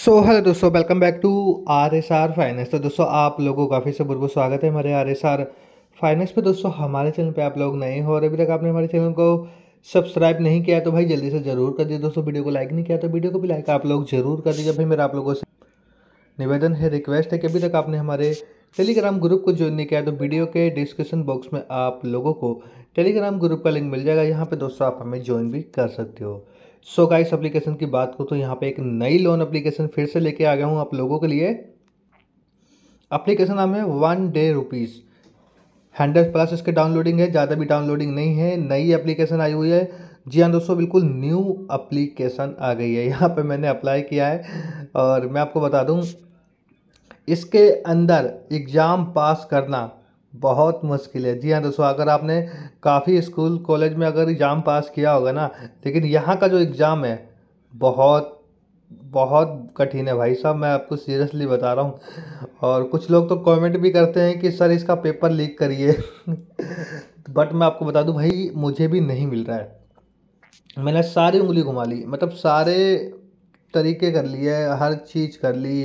सो hello दोस्तों welcome back to R S R finance तो दोस्तों आप लोगों का काफ़ी से बहुत बहुत स्वागत है हमारे आर एस आर फाइनेंस पे दोस्तों हमारे चैनल पे आप लोग नए हो और अभी तक आपने हमारे चैनल को सब्सक्राइब नहीं किया तो भाई जल्दी से ज़रूर कर दिए दोस्तों वीडियो को लाइक नहीं किया तो वीडियो को भी लाइक आप लोग ज़रूर कर दीजिए भाई मेरा आप लोगों से निवेदन है रिक्वेस्ट है कि अभी तक आपने हमारे टेलीग्राम ग्रुप को ज्वाइन नहीं किया तो वीडियो के डिस्क्रिप्शन बॉक्स में आप लोगों को टेलीग्राम ग्रुप का लिंक मिल जाएगा यहाँ पर दोस्तों आप हमें ज्वाइन भी कर सकते हो सो गाइस एप्लीकेशन की बात करूँ तो यहाँ पे एक नई लोन एप्लीकेशन फिर से लेके आ गया हूँ आप लोगों के लिए एप्लीकेशन नाम है one day rupees hundred plus इसके डाउनलोडिंग है ज़्यादा भी डाउनलोडिंग नहीं है नई एप्लीकेशन आई हुई है जी हाँ दोस्तों बिल्कुल न्यू एप्लीकेशन आ गई है यहाँ पे मैंने अप्लाई किया है और मैं आपको बता दूँ इसके अंदर एग्ज़ाम पास करना बहुत मुश्किल है जी हाँ दोस्तों अगर आपने काफ़ी स्कूल कॉलेज में अगर एग्ज़ाम पास किया होगा ना लेकिन यहाँ का जो एग्ज़ाम है बहुत बहुत कठिन है भाई साहब मैं आपको सीरियसली बता रहा हूँ और कुछ लोग तो कमेंट भी करते हैं कि सर इसका पेपर लीक करिए बट मैं आपको बता दूँ भाई मुझे भी नहीं मिल रहा है मैंने सारी उंगली घुमा ली मतलब सारे तरीके कर लिए हर चीज़ कर ली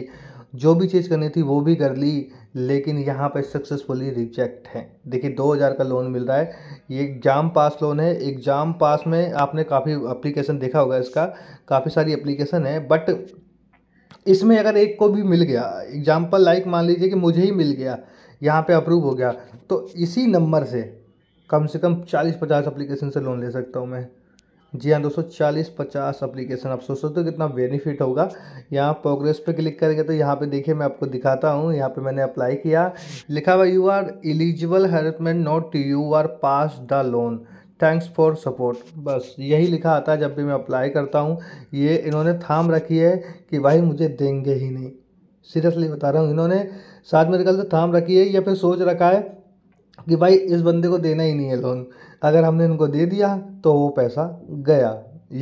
जो भी चीज़ करनी थी वो भी कर ली लेकिन यहाँ पर सक्सेसफुली रिजेक्ट है देखिए दो हज़ार का लोन मिल रहा है ये एग्ज़ाम पास लोन है एग्ज़ाम पास में आपने काफ़ी अप्लीकेशन देखा होगा इसका काफ़ी सारी अप्लीकेशन है बट इसमें अगर एक को भी मिल गया एग्ज़ाम्पल लाइक मान लीजिए कि मुझे ही मिल गया यहाँ पे अप्रूव हो गया तो इसी नंबर से कम से कम चालीस पचास अप्लीकेशन से लोन ले सकता हूँ मैं जी हाँ दोस्तों चालीस पचास अप्लीकेशन आप सोच सकते हो कितना बेनिफिट होगा यहाँ प्रोग्रेस पे क्लिक करेंगे तो यहाँ पे देखिए मैं आपको दिखाता हूँ यहाँ पे मैंने अप्लाई किया लिखा हुआ you are eligible harassment not you are pass the loan thanks for support बस यही लिखा आता है जब भी मैं अप्लाई करता हूँ ये इन्होंने थाम रखी है कि भाई मुझे देंगे ही नहीं सीरियसली बता रहा हूँ इन्होंने साथ मेरे ख्याल से थाम रखी है या फिर सोच रखा है कि भाई इस बंदे को देना ही नहीं है लोन अगर हमने उनको दे दिया तो वो पैसा गया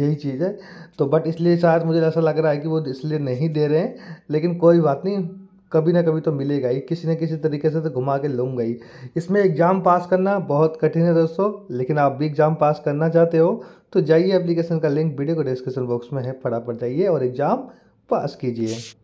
यही चीज़ है तो बट इसलिए शायद मुझे ऐसा लग रहा है कि वो इसलिए नहीं दे रहे हैं लेकिन कोई बात नहीं कभी ना कभी तो मिलेगा ही किसी न किसी तरीके से तो घुमा के लूँगा ही इसमें एग्ज़ाम पास करना बहुत कठिन है दोस्तों लेकिन आप भी एग्ज़ाम पास करना चाहते हो तो जाइए एप्लीकेशन का लिंक वीडियो को डिस्क्रिप्शन बॉक्स में है फटाफट जाइए और एग्ज़ाम पास कीजिए